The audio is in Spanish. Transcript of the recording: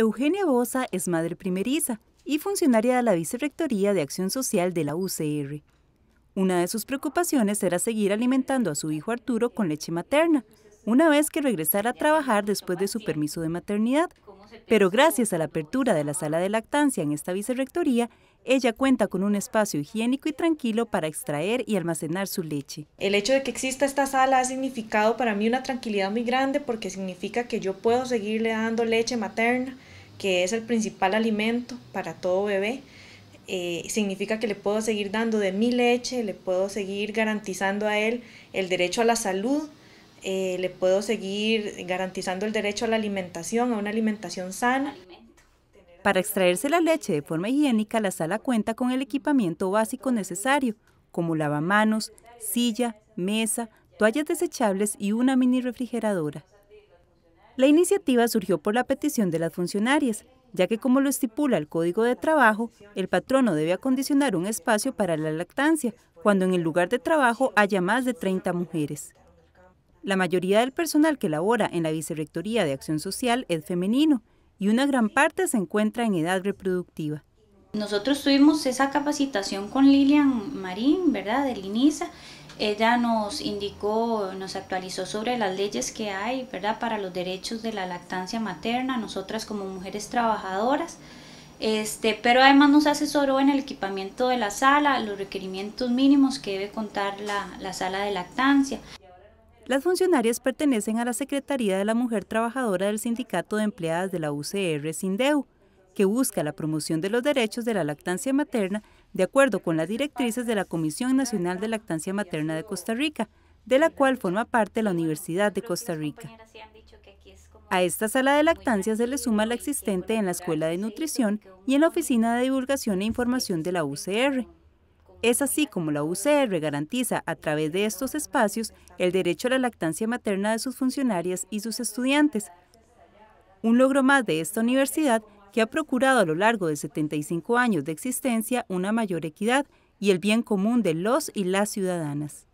Eugenia Bosa es madre primeriza y funcionaria de la Vicerrectoría de Acción Social de la UCR. Una de sus preocupaciones era seguir alimentando a su hijo Arturo con leche materna, una vez que regresara a trabajar después de su permiso de maternidad. Pero gracias a la apertura de la sala de lactancia en esta vicerrectoría, ella cuenta con un espacio higiénico y tranquilo para extraer y almacenar su leche. El hecho de que exista esta sala ha significado para mí una tranquilidad muy grande porque significa que yo puedo seguirle dando leche materna, que es el principal alimento para todo bebé. Eh, significa que le puedo seguir dando de mi leche, le puedo seguir garantizando a él el derecho a la salud, eh, le puedo seguir garantizando el derecho a la alimentación, a una alimentación sana. Para extraerse la leche de forma higiénica, la sala cuenta con el equipamiento básico necesario, como lavamanos, silla, mesa, toallas desechables y una mini refrigeradora. La iniciativa surgió por la petición de las funcionarias, ya que como lo estipula el Código de Trabajo, el patrono debe acondicionar un espacio para la lactancia, cuando en el lugar de trabajo haya más de 30 mujeres. La mayoría del personal que labora en la Vicerrectoría de Acción Social es femenino, y una gran parte se encuentra en edad reproductiva. Nosotros tuvimos esa capacitación con Lilian Marín, ¿verdad? De Linisa. Ella nos indicó, nos actualizó sobre las leyes que hay, ¿verdad? Para los derechos de la lactancia materna, nosotras como mujeres trabajadoras. Este, pero además nos asesoró en el equipamiento de la sala, los requerimientos mínimos que debe contar la, la sala de lactancia. Las funcionarias pertenecen a la Secretaría de la Mujer Trabajadora del Sindicato de Empleadas de la UCR Sindeu, que busca la promoción de los derechos de la lactancia materna de acuerdo con las directrices de la Comisión Nacional de Lactancia Materna de Costa Rica, de la cual forma parte la Universidad de Costa Rica. A esta sala de lactancia se le suma la existente en la Escuela de Nutrición y en la Oficina de Divulgación e Información de la UCR, es así como la UCR garantiza a través de estos espacios el derecho a la lactancia materna de sus funcionarias y sus estudiantes. Un logro más de esta universidad que ha procurado a lo largo de 75 años de existencia una mayor equidad y el bien común de los y las ciudadanas.